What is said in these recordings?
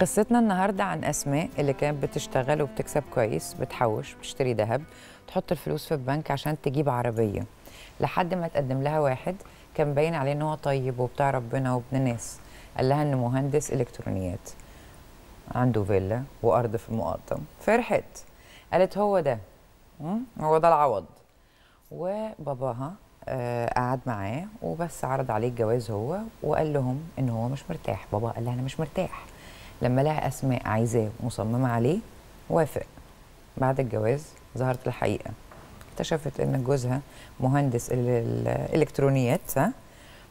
قصتنا النهارده عن اسماء اللي كانت بتشتغل وبتكسب كويس بتحوش بتشتري ذهب تحط الفلوس في البنك عشان تجيب عربيه لحد ما تقدم لها واحد كان باين عليه ان هو طيب وبتاع ربنا وابن ناس قال لها انه مهندس الكترونيات عنده فيلا وارض في المقطم فرحت قالت هو ده هو ده العوض وباباها آه قعد معاه وبس عرض عليه الجواز هو وقال لهم ان هو مش مرتاح بابا قال لها انا مش مرتاح لما لقى اسماء عايزاه مصممه عليه وافق بعد الجواز ظهرت الحقيقه اكتشفت ان جوزها مهندس الالكترونيات ها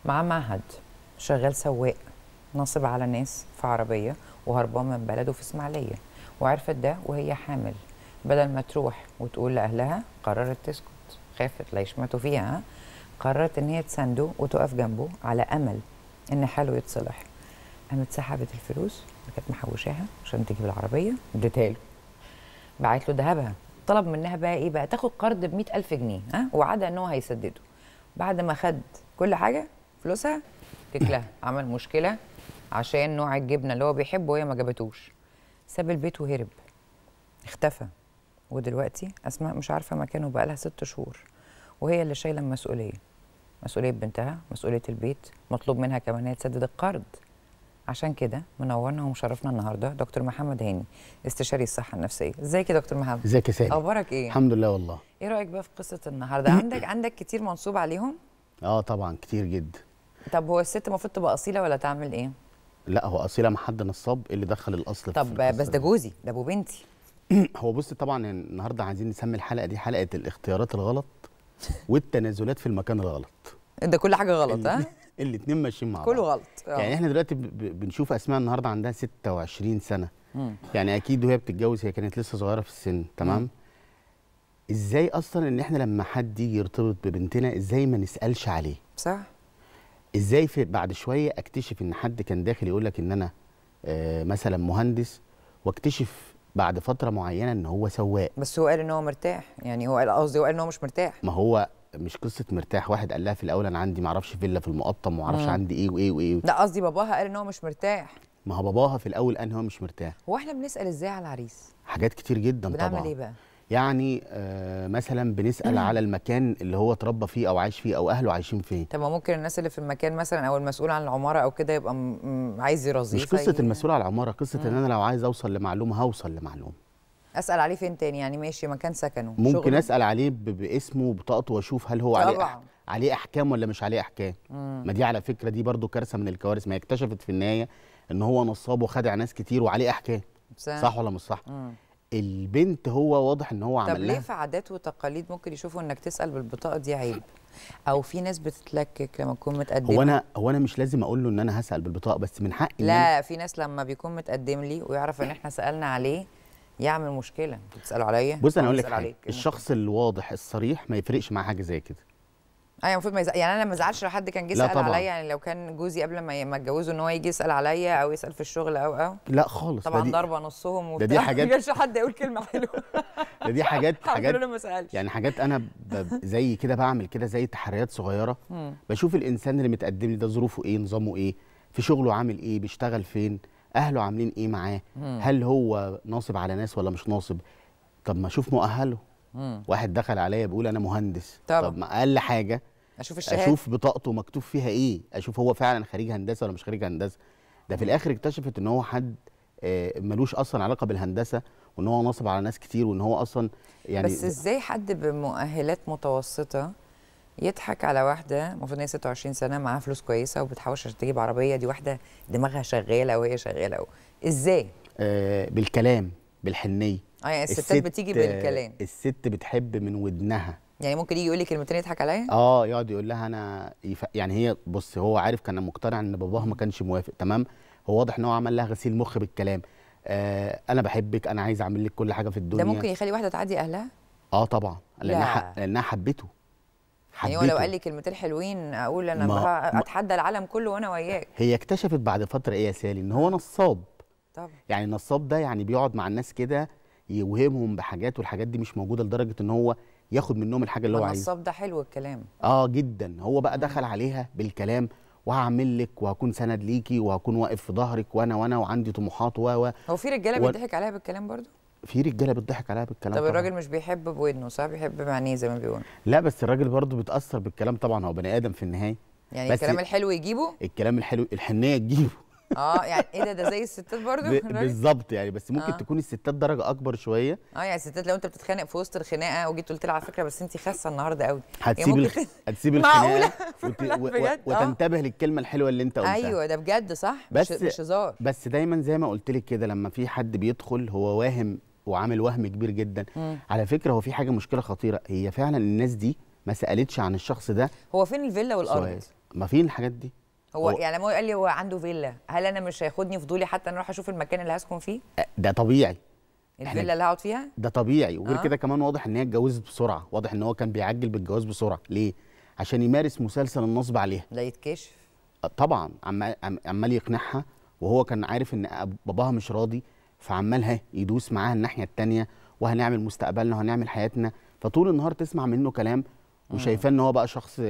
مع معهد شغال سواق ناصب على ناس في عربيه وهربان من بلده في اسماعيليه وعرفت ده وهي حامل بدل ما تروح وتقول لاهلها قررت تسكت خافت لا يشمتوا فيها قررت ان هي تسنده وتقف جنبه على امل ان حاله يتصلح قامت سحبت الفلوس كانت محوشاها عشان تجيب العربيه اديتها له بعت له ذهبها طلب منها بقى ايه بقى تاخد قرض ب 100000 جنيه ها وعدها ان هو هيسدده بعد ما خد كل حاجه فلوسها تكلها عمل مشكله عشان نوع الجبنه اللي هو بيحبه وهي ما جابتوش ساب البيت وهرب اختفى ودلوقتي اسماء مش عارفه مكانه بقى لها ست شهور وهي اللي شايله المسؤوليه مسؤوليه بنتها مسؤوليه البيت مطلوب منها كمان هي تسدد القرض عشان كده منورنا ومشرفنا النهارده دكتور محمد هاني استشاري الصحه النفسيه ازيك يا دكتور محمد ازيك يا سالم اخبارك ايه الحمد لله والله ايه رايك بقى في قصه النهارده عندك عندك كتير منصوب عليهم اه طبعا كتير جدا طب هو الست المفروض تبقى اصيله ولا تعمل ايه لا هو اصيله ما حد نصاب إيه اللي دخل الاصل طب بس ده جوزي ده ابو بنتي هو بص طبعا النهارده عايزين نسمي الحلقه دي حلقه الاختيارات الغلط والتنازلات في المكان الغلط ده كل حاجه غلط ها الاثنين ماشيين مع بعض كله غلط أوه. يعني احنا دلوقتي بنشوف اسماء النهارده عندها 26 سنه مم. يعني اكيد وهي بتتجوز هي كانت لسه صغيره في السن تمام مم. ازاي اصلا ان احنا لما حد يجي يرتبط ببنتنا ازاي ما نسالش عليه صح ازاي في بعد شويه اكتشف ان حد كان داخل يقول لك ان انا آه، مثلا مهندس واكتشف بعد فتره معينه ان هو سواق بس هو قال ان هو مرتاح يعني هو قال قصدي هو قال ان هو مش مرتاح ما هو مش قصه مرتاح واحد قال لها في الاول انا عندي معرفش فيلا في المقطم ومعرفش آه. عندي ايه وايه وايه لا قصدي باباها قال ان هو مش مرتاح ما هو باباها في الاول قال ان هو مش مرتاح هو احنا بنسال ازاي على العريس حاجات كتير جدا بنعمل طبعا بنعمل ايه بقى يعني آه مثلا بنسال على المكان اللي هو اتربى فيه او عايش فيه او اهله عايشين فين طب ممكن الناس اللي في المكان مثلا او المسؤول عن العماره او كده يبقى عايز يرضيه مش قصه المسؤول عن العماره قصه ان انا لو عايز اوصل لمعلومه هوصل لمعلومه اسال عليه فين تاني يعني ماشي مكان سكنه ممكن اسال عليه باسمه وبطاقته واشوف هل هو طبعا. عليه أح... عليه احكام ولا مش عليه احكام مم. ما دي على فكره دي برضو كارثه من الكوارث ما اكتشفت في النهايه ان هو نصاب وخدع ناس كتير وعليه احكام سهل. صح ولا مش صح مم. البنت هو واضح ان هو عملها طب ليه في عادات وتقاليد ممكن يشوفوا انك تسال بالبطاقه دي عيب او في ناس بتتلكك لما تكون متقدم هو انا هو انا مش لازم اقول له ان انا هسال بالبطاقه بس من حقي لا في ناس لما بيكون متقدم لي ويعرف ان احنا سالنا عليه يعمل مشكله انتوا بتسالوا عليا بص انا اقول لك الشخص الواضح الصريح ما يفرقش معاه حاجه زي كده ايوه المفروض ما يزع... يعني انا ما ازعلش لو حد كان جه يسال عليا يعني لو كان جوزي قبل ما ي... ما اتجوزه ان هو يجي يسال عليا او يسال في الشغل او او لا خالص طبعا ضربه نصهم وبتاع دي حاجات ما حد يقول كلمه حلوه ده دي حاجات حاجات ما يعني حاجات انا ب... زي كده بعمل كده زي تحريات صغيره بشوف الانسان اللي متقدم لي ده ظروفه ايه نظامه ايه في شغله عامل ايه بيشتغل فين اهله عاملين ايه معاه هل هو ناصب على ناس ولا مش ناصب طب ما اشوف مؤهله واحد دخل عليا بيقول انا مهندس طبعا. طب ما اقل حاجه اشوف الشهاده اشوف بطاقته مكتوب فيها ايه اشوف هو فعلا خريج هندسه ولا مش خريج هندسه ده في الاخر اكتشفت ان هو حد آه، ملوش اصلا علاقه بالهندسه وان هو ناصب على ناس كتير وان هو اصلا يعني بس ازاي حد بمؤهلات متوسطه يضحك على واحده المفروض ان هي 26 سنه معاها فلوس كويسه وبتحوش عشان تجيب عربيه دي واحده دماغها شغاله وهي شغاله ازاي؟ آه بالكلام بالحنيه اه يعني الستات الست بتيجي بالكلام الست بتحب من ودنها يعني ممكن يجي يقول لي كلمتين يضحك عليا اه يقعد يقول لها انا يف... يعني هي بص هو عارف كان مقتنع ان باباها ما كانش موافق تمام هو واضح ان هو عمل لها غسيل مخ بالكلام آه انا بحبك انا عايز اعمل لك كل حاجه في الدنيا ده ممكن يخلي واحده تعدي اهلها اه طبعا لانها لا. لانها حبته يعني هو لو قال لي كلمتين حلوين اقول انا ما اتحدى العالم كله وانا وياك هي اكتشفت بعد فتره ايه يا سالي ان هو نصاب طبعا يعني النصاب ده يعني بيقعد مع الناس كده يوهمهم بحاجات والحاجات دي مش موجوده لدرجه ان هو ياخد منهم الحاجه اللي هو عايزها النصاب ده حلو الكلام اه جدا هو بقى دخل عليها بالكلام وهعمل لك وهكون سند ليكي وهكون واقف في ظهرك وانا وانا وعندي طموحات و و هو في رجاله و... بيضحك عليها بالكلام برضو في رجاله بتضحك عليها بالكلام طب الراجل مش بيحب بودنه صح بيحب بعينيه زي ما بيقول لا بس الراجل برضه بيتاثر بالكلام طبعا هو بني ادم في النهايه يعني بس الكلام الحلو يجيبه الكلام الحلو الحنيه تجيبه اه يعني ايه ده ده زي الستات برضه بالظبط يعني بس ممكن آه. تكون الستات درجه اكبر شويه اه يعني الستات لو انت بتتخانق في وسط الخناقه وجيت قلت لها على فكره بس انت خاسه النهارده قوي يعني هتسيب يعني ممكن... الخ... هتسيب الخناقه وت... و... و... آه. وتنتبه آه. للكلمه الحلوه اللي انت قلتها ايوه ده بجد صح بس مش هزار بس دايما زي ما قلت لك كده لما في حد بيدخل هو واهم وعامل وهم كبير جدا مم. على فكره هو في حاجه مشكله خطيره هي فعلا الناس دي ما سالتش عن الشخص ده هو فين الفيلا والارض ما فين الحاجات دي هو, هو يعني هو قال لي هو عنده فيلا هل انا مش هياخدني فضولي حتى اروح اشوف المكان اللي هسكن فيه ده طبيعي الفيلا اللي هقعد فيها ده طبيعي وغير آه. كده كمان واضح ان هي اتجوزت بسرعه واضح ان هو كان بيعجل بالجواز بسرعه ليه عشان يمارس مسلسل النصب عليها ده يتكشف طبعا عمال عمال يقنعها وهو كان عارف ان باباها مش راضي فعمال ها يدوس معاها الناحيه الثانيه وهنعمل مستقبلنا وهنعمل حياتنا فطول النهار تسمع منه كلام وشايفاه ان هو بقى شخص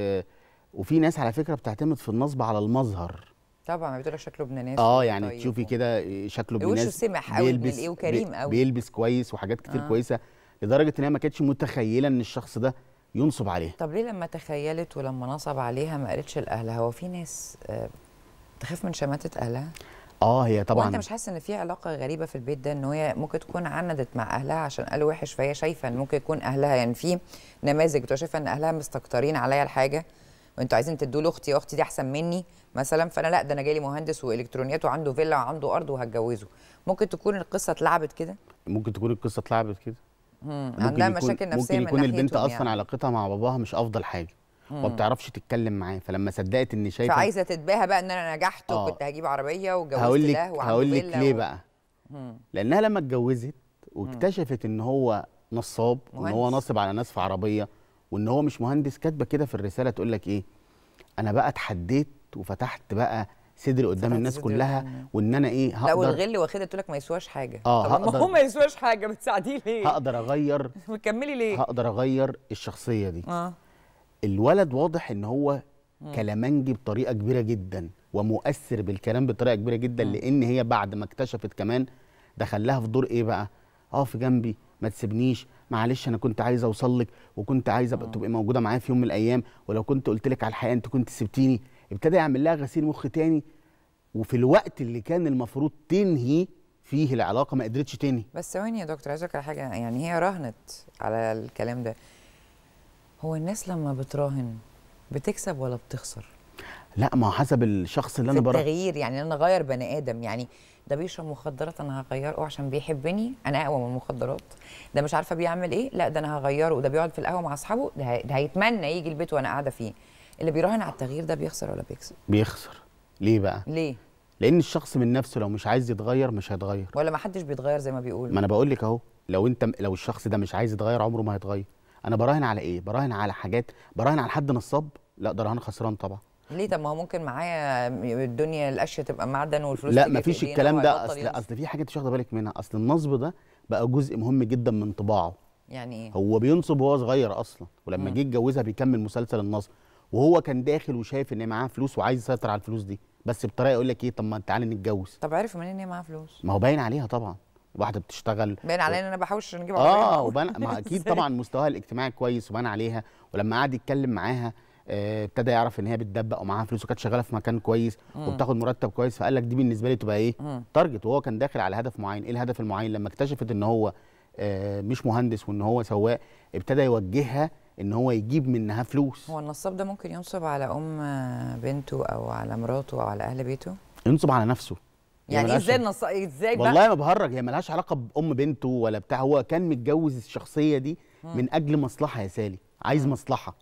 وفي ناس على فكره بتعتمد في النصب على المظهر طبعا ما لك شكله ابن ناس اه يعني طيب. تشوفي كده شكله ابن ناس سمح قوي بيلبس ايه وكريم قوي بيلبس كويس وحاجات كتير آه. كويسه لدرجه ان هي ما كانتش متخيله ان الشخص ده ينصب عليها طب ليه لما تخيلت ولما نصب عليها ما قالتش لاهلها هو في ناس آه، تخاف من شماته اهلها اه هي طبعا وانت مش حاسس ان في علاقه غريبه في البيت ده ان هي ممكن تكون عندت مع اهلها عشان قالوا وحش فهي شايفه ان ممكن يكون اهلها يعني في نماذج بتبقى شايفه ان اهلها مستكترين عليا الحاجه وانتوا عايزين تدوا لاختي اختي دي احسن مني مثلا فانا لا ده انا لي مهندس والكترونيات وعنده فيلا وعنده ارض وهتجوزه ممكن تكون القصه اتلعبت كده ممكن تكون القصه اتلعبت كده عندها مشاكل نفسيه ممكن يكون البنت يعني. اصلا علاقتها مع باباها مش افضل حاجه وما بتعرفش تتكلم معاه فلما صدقت ان شايفه فعايزه تتباهى بقى ان انا نجحت آه. وكنت هجيب عربيه وعملت لك هقول لك ليه و... بقى مم. لانها لما اتجوزت واكتشفت ان هو نصاب وان هو نصب على ناس في عربيه وان هو مش مهندس كاتبه كده في الرساله تقول لك ايه انا بقى اتحديت وفتحت بقى صدري قدام الناس كلها وان انا ايه هقدر لو الغل واخدها تقول لك ما يسواش حاجه اه طب هقدر... ما هو ما يسواش حاجه بتساعديه ليه هقدر اغير وتكملي ليه هقدر اغير الشخصيه دي اه الولد واضح ان هو كلامنجي بطريقه كبيره جدا ومؤثر بالكلام بطريقه كبيره جدا م. لان هي بعد ما اكتشفت كمان دخلها في دور ايه بقى اقف آه، جنبي ما تسيبنيش معلش انا كنت عايزه اوصل لك وكنت عايزه تبقي موجوده معايا في يوم من الايام ولو كنت قلت لك على الحقيقه انت كنت سبتيني ابتدى يعمل لها غسيل مخ تاني وفي الوقت اللي كان المفروض تنهي فيه العلاقه ما قدرتش تنهي بس ثواني يا دكتور عايز على حاجه يعني هي رهنت على الكلام ده هو الناس لما بتراهن بتكسب ولا بتخسر؟ لا ما حسب الشخص اللي انا برا التغيير يعني انا اغير بني ادم يعني ده بيشرب مخدرات انا هغيره عشان بيحبني انا اقوى من المخدرات ده مش عارفه بيعمل ايه لا ده انا هغيره ده بيقعد في القهوه مع اصحابه ده, ده هيتمنى يجي البيت وانا قاعده فيه اللي بيراهن على التغيير ده بيخسر ولا بيكسب بيخسر ليه بقى ليه لان الشخص من نفسه لو مش عايز يتغير مش هيتغير ولا ما حدش بيتغير زي ما بيقول ما انا بقول لك اهو لو انت لو الشخص ده مش عايز يتغير عمره ما هيتغير انا براهن على ايه براهن على حاجات براهن على حد نصاب لا ده رهان خسران طبعا ليه طب ما هو ممكن معايا الدنيا القشه تبقى معدن والفلوس لا مفيش الكلام ده اصل اصل في حاجه تاخد واخده بالك منها اصل النصب ده بقى جزء مهم جدا من طباعه يعني ايه هو بينصب وهو صغير اصلا ولما جه يتجوزها بيكمل مسلسل النصب وهو كان داخل وشايف ان معاه فلوس وعايز يسيطر على الفلوس دي بس بطريقه يقول لك ايه طب ما تعالى نتجوز طب عرف منين ان هي معاها فلوس ما هو باين عليها طبعا واحده بتشتغل باين عليا ان انا بحوش نجيب اه وبان ما اكيد طبعا مستواها الاجتماعي كويس وبان عليها ولما قعد يتكلم معاها آه، ابتدى يعرف ان هي بتدبق ومعاها فلوس وكانت شغاله في مكان كويس وبتاخد مرتب كويس فقال لك دي بالنسبه لي تبقى ايه تارجت وهو كان داخل على هدف معين ايه الهدف المعين لما اكتشفت ان هو آه، مش مهندس وان هو سواق ابتدى يوجهها ان هو يجيب منها فلوس هو النصاب ده ممكن ينصب على ام بنته او على مراته او على اهل بيته ينصب على نفسه يعني ازاي النص... ازاي بقى والله ما بهرج هي ملهاش علاقه بام بنته ولا بتاع هو كان متجوز الشخصيه دي من اجل مصلحه يا سالي عايز مم. مصلحه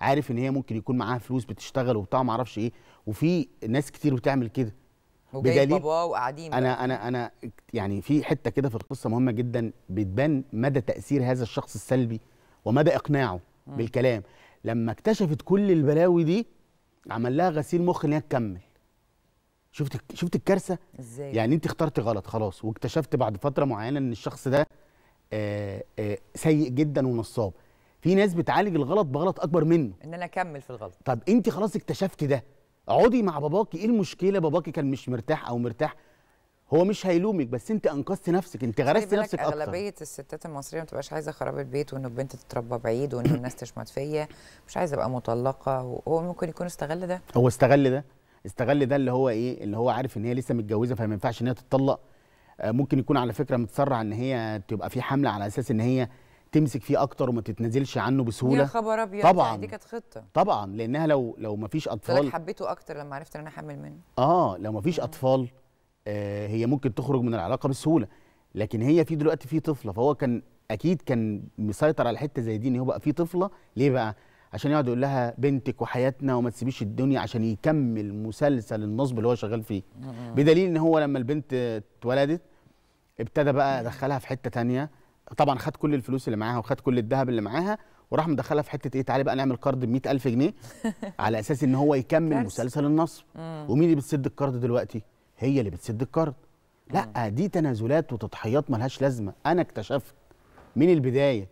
عارف ان هي ممكن يكون معاها فلوس بتشتغل وبتاع ما اعرفش ايه وفي ناس كتير بتعمل كده وجايب باباه وقاعدين انا انا انا يعني في حته كده في القصه مهمه جدا بتبان مدى تاثير هذا الشخص السلبي ومدى اقناعه مم. بالكلام لما اكتشفت كل البلاوي دي عمل لها غسيل مخ ان هي تكمل شفت شفت الكارثه ازاي يعني انت اخترت غلط خلاص واكتشفت بعد فتره معينه ان الشخص ده آآ آآ سيء جدا ونصاب في ناس بتعالج الغلط بغلط اكبر منه ان انا اكمل في الغلط طب انت خلاص اكتشفت ده اقعدي مع باباكي ايه المشكله باباكي كان مش مرتاح او مرتاح هو مش هيلومك بس انت انقذت نفسك انت غرست نفسك اكتر اغلبيه الستات المصريه ما بتبقاش عايزه خراب البيت وان البنت تتربى بعيد وان الناس تشمت فيا مش عايزه ابقى مطلقه وهو ممكن يكون استغل ده هو استغل ده استغل ده اللي هو ايه اللي هو عارف ان هي لسه متجوزه فما ينفعش ان هي تتطلق آه، ممكن يكون على فكره متسرع ان هي تبقى في حمله على اساس ان هي تمسك فيه اكتر وما تتنازلش عنه بسهوله يا خبر ابيض طبعا دي كانت خطه طبعا لانها لو لو ما فيش اطفال حبيته اكتر لما عرفت ان انا حامل منه اه لو ما فيش اطفال آه هي ممكن تخرج من العلاقه بسهوله لكن هي في دلوقتي في طفله فهو كان اكيد كان مسيطر على حته زي دي ان هو بقى في طفله ليه بقى عشان يقعد يقول لها بنتك وحياتنا وما تسيبيش الدنيا عشان يكمل مسلسل النصب اللي هو شغال فيه بدليل ان هو لما البنت اتولدت ابتدى بقى دخلها في حته تانية طبعا خد كل الفلوس اللي معاها وخد كل الذهب اللي معاها وراح مدخلها في حته ايه تعالي بقى نعمل قرض ب ألف جنيه على اساس ان هو يكمل مسلسل النصب ومين اللي بتسد القرض دلوقتي هي اللي بتسد القرض لا دي تنازلات وتضحيات ملهاش لازمه انا اكتشفت من البدايه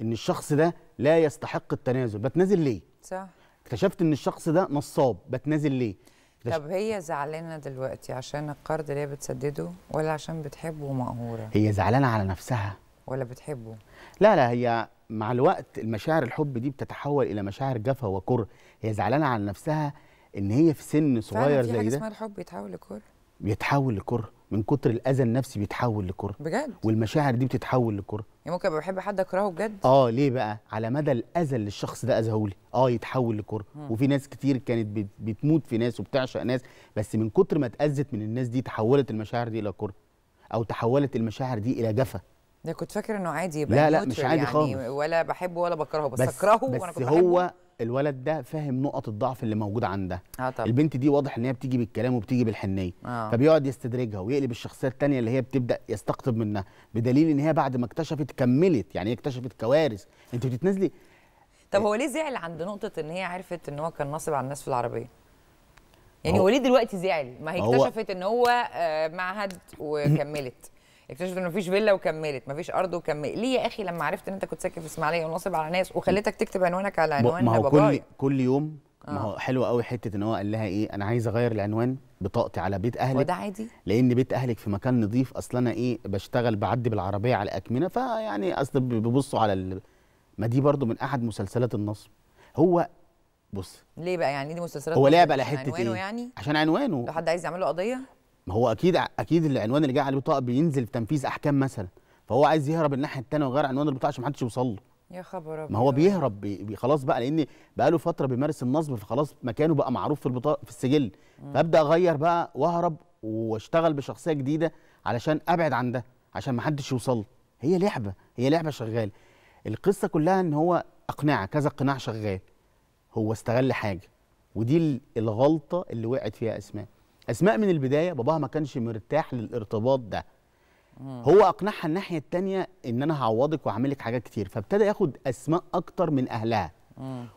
ان الشخص ده لا يستحق التنازل بتنازل ليه صح اكتشفت ان الشخص ده نصاب بتنازل ليه طب هي زعلانه دلوقتي عشان القرض اللي هي بتسدده ولا عشان بتحبه ومقهوره هي زعلانه على نفسها ولا بتحبه لا لا هي مع الوقت المشاعر الحب دي بتتحول الى مشاعر جفا وكره هي زعلانه على نفسها ان هي في سن صغير زي ده فعلا في حاجه اسمها الحب يتحول لكره بيتحول لكره من كتر الاذى النفسي بيتحول لكره بجد والمشاعر دي بتتحول لكره يعني ممكن ابقى بحب حد اكرهه بجد اه ليه بقى على مدى الاذى اللي الشخص ده لي اه يتحول لكره وفي ناس كتير كانت بتموت في ناس وبتعشق ناس بس من كتر ما اتاذت من الناس دي تحولت المشاعر دي الى كره او تحولت المشاعر دي الى جفا ده كنت فاكر انه عادي يبقى لا لا مش عادي يعني خالص ولا بحبه ولا بكرهه بس, بس اكرهه بس وانا كنت هو بحبه. الولد ده فاهم نقط الضعف اللي موجوده عنده آه طبعا. البنت دي واضح ان هي بتيجي بالكلام وبتيجي بالحنيه آه. فبيقعد يستدرجها ويقلب الشخصيه الثانيه اللي هي بتبدا يستقطب منها بدليل ان هي بعد ما اكتشفت كملت يعني اكتشفت كوارث انت بتتنازلي طب هو إيه؟ ليه زعل عند نقطه ان هي عرفت ان هو كان ناصب على الناس في العربيه يعني هو ليه دلوقتي زعل ما هي اكتشفت ان هو آه، معهد وكملت اكتشفت ان مفيش فيلا وكملت مفيش ارض وكملت ليه يا اخي لما عرفت ان انت كنت ساكن في اسماعيليه وناصب على ناس وخليتك تكتب عنوانك على عنوان ما هو كل كل يوم آه. ما هو حلو قوي حته ان هو قال لها ايه انا عايز اغير العنوان بطاقتي على بيت اهلك وده عادي لان بيت اهلك في مكان نظيف اصل انا ايه بشتغل بعدي بالعربيه على اكمنه فيعني اصل بيبصوا على ال... ما دي برضو من احد مسلسلات النصب هو بص ليه بقى يعني دي مسلسلات هو لعب على حته ايه يعني عشان عنوانه لو حد عايز يعمل له قضيه ما هو اكيد اكيد العنوان اللي جاي عليه بطاقه بينزل في تنفيذ احكام مثلا فهو عايز يهرب الناحيه الثانيه ويغير عنوان البطاقه عشان ما حدش يوصل له يا خبر ما هو بيهرب بي خلاص بقى لان بقى له فتره بيمارس النصب فخلاص مكانه بقى معروف في البطاقه في السجل فابدا اغير بقى واهرب واشتغل بشخصيه جديده علشان ابعد عن ده عشان ما حدش يوصل هي لعبه هي لعبه شغاله القصه كلها ان هو اقنع كذا قناع شغال هو استغل حاجه ودي الغلطه اللي وقعت فيها اسماء اسماء من البدايه باباها ما كانش مرتاح للارتباط ده هو اقنعها الناحيه الثانيه ان انا هعوضك وهعمل لك حاجات كتير فابتدى ياخد اسماء اكتر من اهلها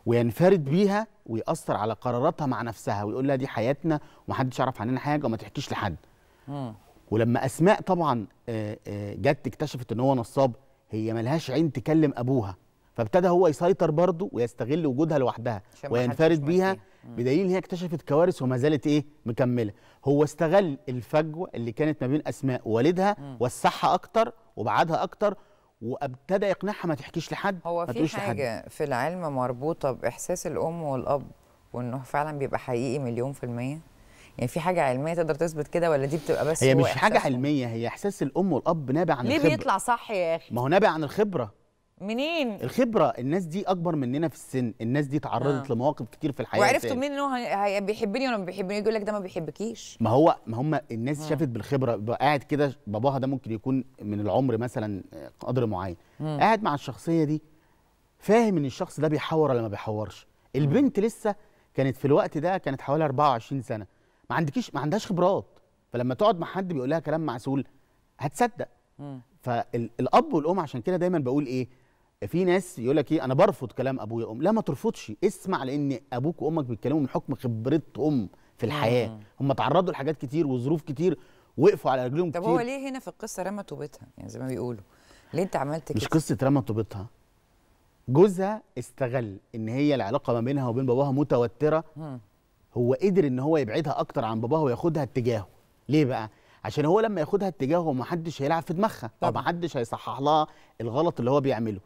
وينفرد بيها ويأثر على قراراتها مع نفسها ويقول لها دي حياتنا ومحدش يعرف عننا حاجه وما تحكيش لحد ولما اسماء طبعا جت اكتشفت ان هو نصاب هي ملهاش عين تكلم ابوها فابتدى هو يسيطر برضه ويستغل وجودها لوحدها وينفرد بيها بدليل ان هي اكتشفت كوارث وما زالت ايه مكمله هو استغل الفجوه اللي كانت ما بين اسماء ووالدها وسعها اكتر وبعدها اكتر وابتدى يقنعها ما تحكيش لحد هو في حاجه لحد. في العلم مربوطه باحساس الام والاب وانه فعلا بيبقى حقيقي مليون في الميه يعني في حاجه علميه تقدر تثبت كده ولا دي بتبقى بس هي مش حاجه علميه هي احساس الام والاب نابع عن ليه الخبره ليه بيطلع صح يا اخي ما هو نابع عن الخبره منين الخبره الناس دي اكبر مننا في السن الناس دي تعرضت آه. لمواقف كتير في الحياه وعرفتوا منين ان هو هي... بيحبني ولا ما بيحبني يقول لك ده ما بيحبكيش ما هو ما هم الناس آه. شافت بالخبره قاعد كده باباها ده ممكن يكون من العمر مثلا قدر معين مم. قاعد مع الشخصيه دي فاهم ان الشخص ده بيحور ولا ما بيحورش البنت مم. لسه كانت في الوقت ده كانت حوالي 24 سنه ما عندكيش ما عندهاش خبرات فلما تقعد مع حد بيقول لها كلام معسول هتصدق فالاب والام عشان كده دايما بقول ايه في ناس يقول لك ايه انا برفض كلام ابويا وام لا ما ترفضش اسمع لان ابوك وامك بيتكلموا من حكم خبرتهم في الحياه هم اتعرضوا لحاجات كتير وظروف كتير وقفوا على رجلهم طب كتير طب هو ليه هنا في القصه رمى طوبتها يعني زي ما بيقولوا ليه انت عملت كده مش قصه رمى طوبتها جوزها استغل ان هي العلاقه ما بينها وبين باباها متوتره هو قدر ان هو يبعدها اكتر عن باباها وياخدها اتجاهه ليه بقى عشان هو لما ياخدها اتجاهه محدش هيلعب في دماغها او محدش هيصحح لها الغلط اللي هو بيعمله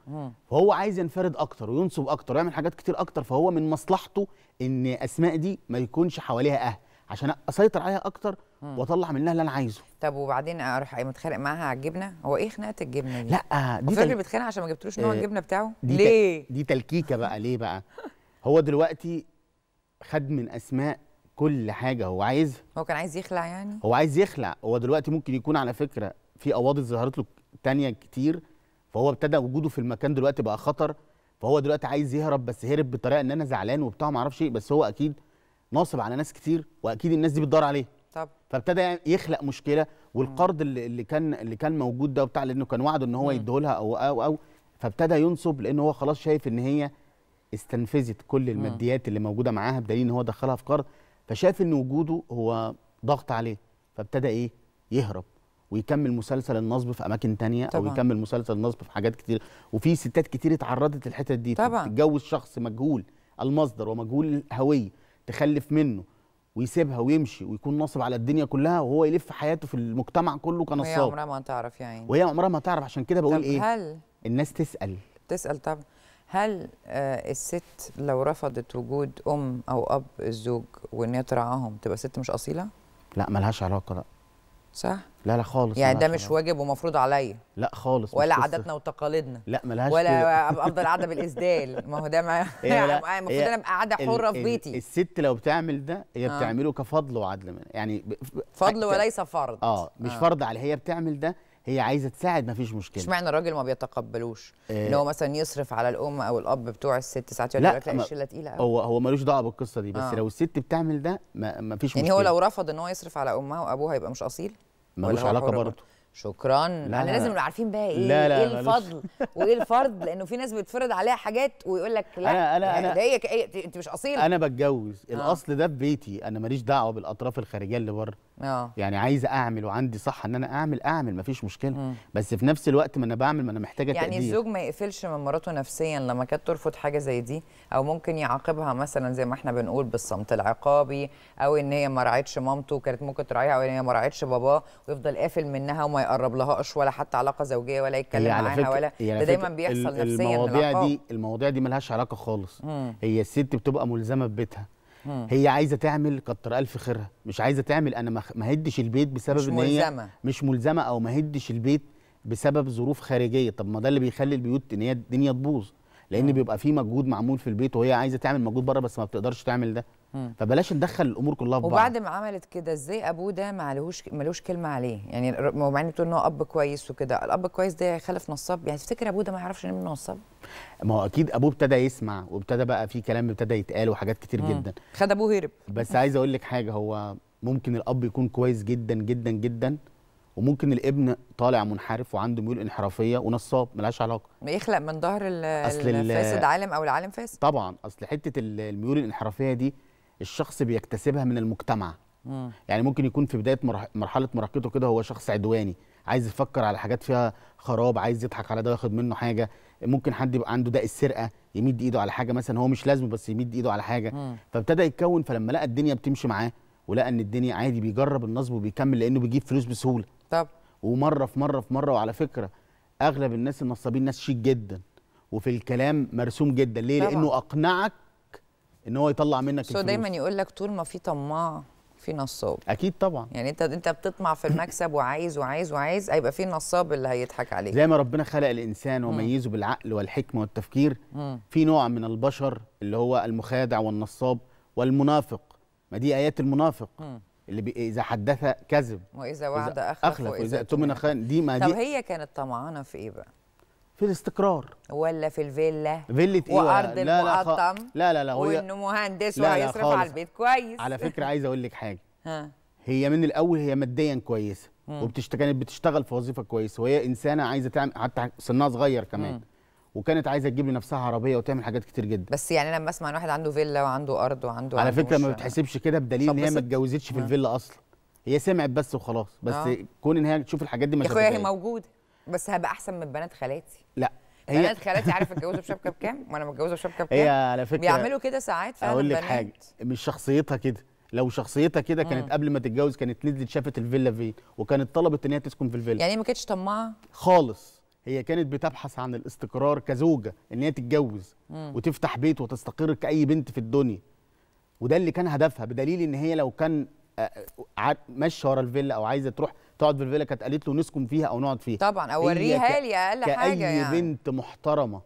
فهو عايز ينفرد اكتر وينصب اكتر ويعمل حاجات كتير اكتر فهو من مصلحته ان اسماء دي ما يكونش حواليها اهل عشان اسيطر عليها اكتر واطلع منها اللي انا عايزه طب وبعدين اروح متخانق معاها على الجبنه هو ايه خناقه الجبنه دي لا دي تل... بتخانق عشان ما جبتلوش نوع آه، الجبنه بتاعه دي ليه دي تلكيكه بقى ليه بقى هو دلوقتي خد من اسماء كل حاجه هو عايزها هو كان عايز يخلع يعني هو عايز يخلع هو دلوقتي ممكن يكون على فكره في قواضي ظهرت له تانية كتير فهو ابتدى وجوده في المكان دلوقتي بقى خطر فهو دلوقتي عايز يهرب بس هرب بطريقه ان انا زعلان وبتاع ما اعرفش ايه بس هو اكيد ناصب على ناس كتير واكيد الناس دي بتدور عليه طب فابتدى يعني يخلق مشكله والقرض اللي, اللي كان اللي كان موجود ده وبتاع لانه كان وعده ان هو يديهولها او او او فابتدى ينصب لان هو خلاص شايف ان هي استنفذت كل الماديات اللي موجوده معاها بدليل ان هو دخلها في قرض فشاف ان وجوده هو ضغط عليه فابتدى ايه يهرب ويكمل مسلسل النصب في اماكن تانية طبعا. او يكمل مسلسل النصب في حاجات كتير وفي ستات كتير اتعرضت للحتت دي طبعا تتجوز شخص مجهول المصدر ومجهول الهويه تخلف منه ويسيبها ويمشي ويكون ناصب على الدنيا كلها وهو يلف حياته في المجتمع كله كنصاب وهي عمرها ما هتعرف يعني وهي عمرها ما هتعرف عشان كده بقول ايه هل الناس تسال تسال طبعا هل آه، الست لو رفضت وجود ام او اب الزوج وان هي ترعاهم تبقى ست مش اصيله؟ لا ملهاش علاقه لا صح؟ لا لا خالص يعني ده مش واجب ومفروض عليا لا خالص ولا عاداتنا وتقاليدنا لا ملهاش ولا افضل قاعده بالاسدال ما هو ده إيه، المفروض إيه، انا ابقى قاعده حره في بيتي الست لو بتعمل ده هي آه. بتعمله كفضل وعدل يعني ب... فضل وليس فرض اه مش آه. فرض عليها هي بتعمل ده هي عايزه تساعد مفيش مشكله اشمعنى الراجل ما بيتقبلوش آه. ان إيه هو مثلا يصرف على الام او الاب بتوع الست ساعات يقول لك لا الشله تقيله قوي هو هو ملوش دعوه بالقصه دي بس آه. لو الست بتعمل ده مفيش يعني مشكله يعني هو لو رفض ان هو يصرف على امها وابوها يبقى مش اصيل ملوش علاقه برضه شكرا لا لا لازم نبقى عارفين بقى ايه لا لا ايه الفضل وايه الفرض لانه في ناس بتفرض عليها حاجات ويقول لك لا انا انا يعني انا هي إيه انت مش اصيل انا بتجوز آه. الاصل ده في بيتي انا ماليش دعوه بالاطراف الخارجيه اللي بره اه يعني عايزه اعمل وعندي صح ان انا اعمل اعمل مفيش مشكله مم. بس في نفس الوقت ما انا بعمل ما انا محتاجه يعني تقدير يعني الزوج ما يقفلش من مراته نفسيا لما كانت ترفض حاجه زي دي او ممكن يعاقبها مثلا زي ما احنا بنقول بالصمت العقابي او ان هي ما راعتش مامته كانت ممكن تراعيها او ان هي ما راعتش باباه ويفضل قافل منها وما يقرب لهاش ولا حتى علاقه زوجيه ولا يتكلم معاها ولا ده دايما بيحصل نفسيا المواضيع دي المواضيع دي ملهاش علاقه خالص مم. هي الست بتبقى ملزمه ببيتها هي عايزه تعمل كتر الف خيرها مش عايزه تعمل انا ما هدش البيت بسبب مش ان هي ملزمة. مش ملزمه او ما هدش البيت بسبب ظروف خارجيه طب ما ده اللي بيخلي البيوت ان هي الدنيا تبوظ لان مم. بيبقى في مجهود معمول في البيت وهي عايزه تعمل مجهود بره بس ما بتقدرش تعمل ده فبلاش ندخل الامور كلها في بعض وبعد ما عملت كده ازاي ابوه ده ما ملوش كلمه عليه يعني مع ان بتقول ان هو اب كويس وكده الاب كويس ده خلف نصاب يعني تفتكر ابوه ده ما يعرفش ان نصاب ما هو اكيد ابوه ابتدى يسمع وابتدى بقى في كلام ابتدى يتقال وحاجات كتير مم. جدا خد ابوه هرب بس عايز اقول لك حاجه هو ممكن الاب يكون كويس جدا جدا جدا وممكن الابن طالع منحرف وعنده ميول انحرافيه ونصاب ملهاش علاقه يخلق من ظهر الفاسد عالم او العالم فاسد طبعا اصل حته الميول الانحرافيه دي الشخص بيكتسبها من المجتمع م. يعني ممكن يكون في بدايه مرحله مراهقته كده هو شخص عدواني عايز يفكر على حاجات فيها خراب عايز يضحك على ده وياخد منه حاجه ممكن حد يبقى عنده داء السرقه يمد ايده على حاجه مثلا هو مش لازمه بس يمد ايده على حاجه فابتدى يتكون فلما لقى الدنيا بتمشي معاه ولقى ان الدنيا عادي بيجرب النصب وبيكمل لانه بيجيب فلوس بسهوله طب ومره في مره في مره وعلى فكره اغلب الناس النصابين ناس شيك جدا وفي الكلام مرسوم جدا ليه طبعا. لانه اقنعك ان هو يطلع منك الفلوس دايما يقول لك طول ما في طماع في نصاب اكيد طبعا يعني انت انت بتطمع في المكسب وعايز وعايز وعايز هيبقى في نصاب اللي هيضحك عليك زي ما ربنا خلق الانسان وميزه بالعقل والحكمه والتفكير في نوع من البشر اللي هو المخادع والنصاب والمنافق ما دي ايات المنافق اللي بي... اذا حدث كذب واذا وعد اخلف, واذا, اؤتمن خان دي ما دي طب هي كانت طمعانه في ايه بقى في الاستقرار ولا في الفيلا فيلا ايه وارض لا المقطم لا, لا لا وانه مهندس وهيصرف على البيت كويس على فكره عايز اقول لك حاجه ها هي من الاول هي ماديا كويسه وبتشتغل كانت بتشتغل في وظيفه كويسه وهي انسانه عايزه تعمل حتى سنها صغير كمان وكانت عايزه تجيب لنفسها عربيه وتعمل حاجات كتير جدا بس يعني لما اسمع ان واحد عنده فيلا وعنده ارض وعنده على فكره ما بتحسبش كده بدليل ان هي ما اتجوزتش في الفيلا اصلا هي سمعت بس وخلاص بس آه. كون ان هي تشوف الحاجات دي ما يا اخويا هي موجوده بس هبقى احسن من بنات خالاتي لا هي بنات خالاتي عارف اتجوزوا بشبكه بكام وانا متجوزه بشبكه بكام هي على فكره بيعملوا كده ساعات فعلا اقول لك حاجه مش شخصيتها كده لو شخصيتها كده كانت قبل ما تتجوز كانت نزلت شافت الفيلا فين وكانت طلبت ان هي تسكن في الفيلا يعني ما كانتش طماعه خالص هي كانت بتبحث عن الاستقرار كزوجه ان هي تتجوز مم. وتفتح بيت وتستقر كاي بنت في الدنيا وده اللي كان هدفها بدليل ان هي لو كان آه، آه، ماشيه ورا الفيلا او عايزه تروح تقعد في الفيلا كانت قالت له نسكن فيها او نقعد فيها طبعا او وريها لي اقل حاجه كأي يعني. بنت محترمه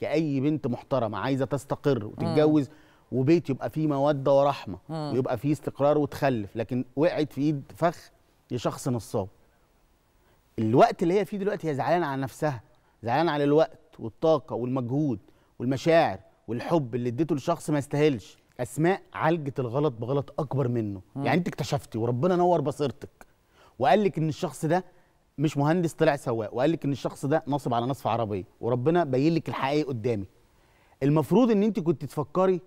كأي بنت محترمه عايزه تستقر وتتجوز مم. وبيت يبقى فيه موده ورحمه مم. ويبقى فيه استقرار وتخلف لكن وقعت في ايد فخ لشخص نصاب الوقت اللي هي فيه دلوقتي هي زعلانه على نفسها زعلانه على الوقت والطاقه والمجهود والمشاعر والحب اللي اديته لشخص ما يستاهلش اسماء عالجت الغلط بغلط اكبر منه مم. يعني انت اكتشفتي وربنا نور بصيرتك وقال لك ان الشخص ده مش مهندس طلع سواق وقال لك ان الشخص ده نصب على نصف عربيه وربنا بين لك الحقيقه قدامي المفروض ان انت كنت تفكري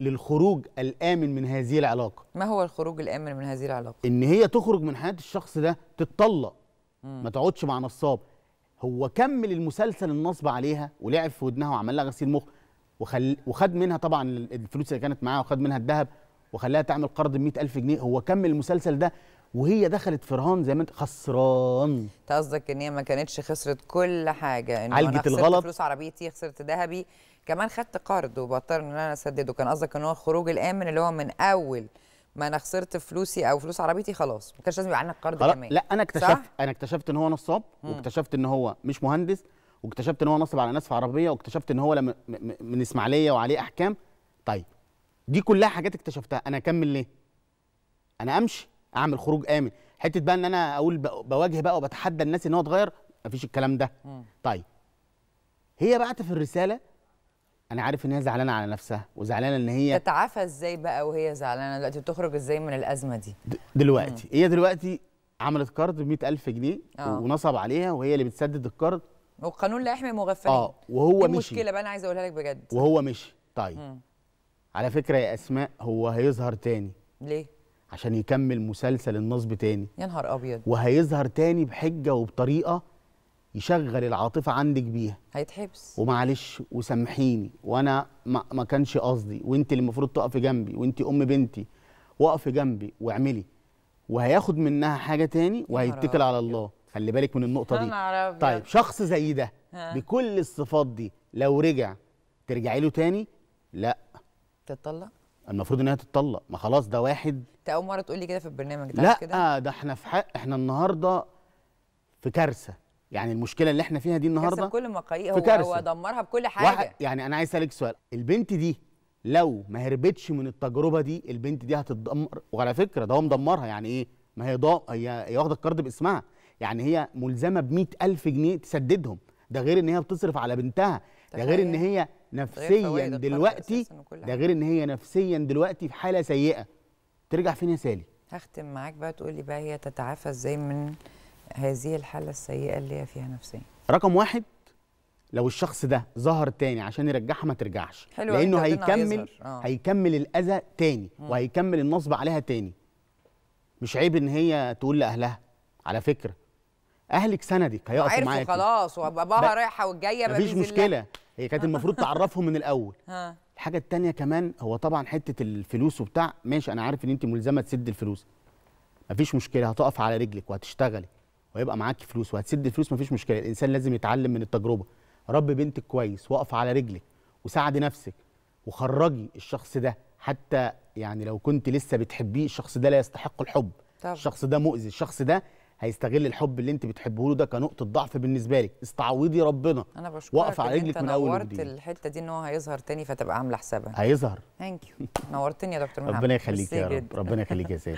للخروج الامن من هذه العلاقه ما هو الخروج الامن من هذه العلاقه ان هي تخرج من حياه الشخص ده تتطلق ما تقعدش مع نصاب هو كمل المسلسل النصب عليها ولعب في ودنها وعمل لها غسيل مخ وخل... وخد منها طبعا الفلوس اللي كانت معاها وخد منها الذهب وخلاها تعمل قرض ب 100000 جنيه هو كمل المسلسل ده وهي دخلت في رهان زي ما انت خسران انت قصدك ان هي ما كانتش خسرت كل حاجه ان انا خسرت الغلط. فلوس عربيتي خسرت ذهبي كمان خدت قرض وبضطر ان انا اسدده كان قصدك ان هو الخروج الامن اللي هو من اول ما انا خسرت فلوسي او فلوس عربيتي خلاص ما كانش لازم يبقى عندك قرض كمان لا انا اكتشفت صح؟ انا اكتشفت ان هو نصاب واكتشفت ان هو مش مهندس واكتشفت ان هو نصب على ناس في عربيه واكتشفت ان هو لم من اسماعيليه وعليه احكام طيب دي كلها حاجات اكتشفتها انا اكمل ليه انا امشي اعمل خروج امن حته بقى ان انا اقول بواجه بقى وبتحدى الناس ان هو اتغير مفيش الكلام ده طيب هي بعت في الرساله انا عارف ان هي زعلانه على نفسها وزعلانه ان هي تتعافى ازاي بقى وهي زعلانه دلوقتي بتخرج ازاي من الازمه دي دلوقتي هي دلوقتي عملت كارد ب 100000 جنيه أوه. ونصب عليها وهي اللي بتسدد الكارد والقانون لا يحمي المغفلين اه وهو إيه مشي المشكله بقى انا عايز اقولها لك بجد وهو مشي طيب مم. على فكره يا اسماء هو هيظهر تاني ليه عشان يكمل مسلسل النصب تاني يا نهار ابيض وهيظهر تاني بحجه وبطريقه يشغل العاطفه عندك بيها هيتحبس ومعلش وسامحيني وانا ما, ما كانش قصدي وانت اللي المفروض تقفي جنبي وانت ام بنتي وقفي جنبي واعملي وهياخد منها حاجه تاني وهيتكل على الله خلي بالك من النقطه دي طيب شخص زي ده بكل الصفات دي لو رجع ترجعي له تاني لا تتطلق المفروض ان هي تتطلق ما خلاص ده واحد انت اول مره تقول لي كده في البرنامج ده لا كده؟ ده احنا في حق احنا النهارده في كارثه يعني المشكله اللي احنا فيها دي النهارده كارثه بكل مقاييس هو هو دمرها بكل حاجه واحد يعني انا عايز اسالك سؤال البنت دي لو ما هربتش من التجربه دي البنت دي هتتدمر وعلى فكره ده هو مدمرها يعني ايه ما هي ضام هي واخده الكارد باسمها يعني هي ملزمه ب ألف جنيه تسددهم ده غير ان هي بتصرف على بنتها ده غير ان هي نفسيا دلوقتي ده غير ان هي نفسيا دلوقتي في حاله سيئه ترجع فين يا سالي هختم معاك بقى تقول لي بقى هي تتعافى ازاي من هذه الحاله السيئه اللي هي فيها نفسيا رقم واحد لو الشخص ده ظهر تاني عشان يرجعها ما ترجعش حلو لانه هيكمل آه. هيكمل الاذى تاني م. وهيكمل النصب عليها تاني مش عيب ان هي تقول لاهلها على فكره اهلك سندك هيقفوا معاك عرفوا خلاص وباباها رايحه والجايه مفيش مشكله الله. هي كانت المفروض تعرفهم من الاول الحاجه الثانيه كمان هو طبعا حته الفلوس وبتاع ماشي انا عارف ان انت ملزمه تسد الفلوس مفيش مشكله هتقف على رجلك وهتشتغلي وهيبقى معاكي فلوس وهتسد الفلوس مفيش مشكله الانسان لازم يتعلم من التجربه رب بنتك كويس واقف على رجلك وساعدي نفسك وخرجي الشخص ده حتى يعني لو كنت لسه بتحبيه الشخص ده لا يستحق الحب طبعا. الشخص ده مؤذي الشخص ده هيستغل الحب اللي انت بتحبه له ده كنقطه ضعف بالنسبه لك استعوضي ربنا انا بشكرك واقف على رجلك من اول وجديد نورت الحته دي ان هو هيظهر تاني فتبقى عامله حسابها هيظهر ثانك يو نورتني يا دكتور محمد ربنا يخليك يا رب ربنا يخليك يا سامي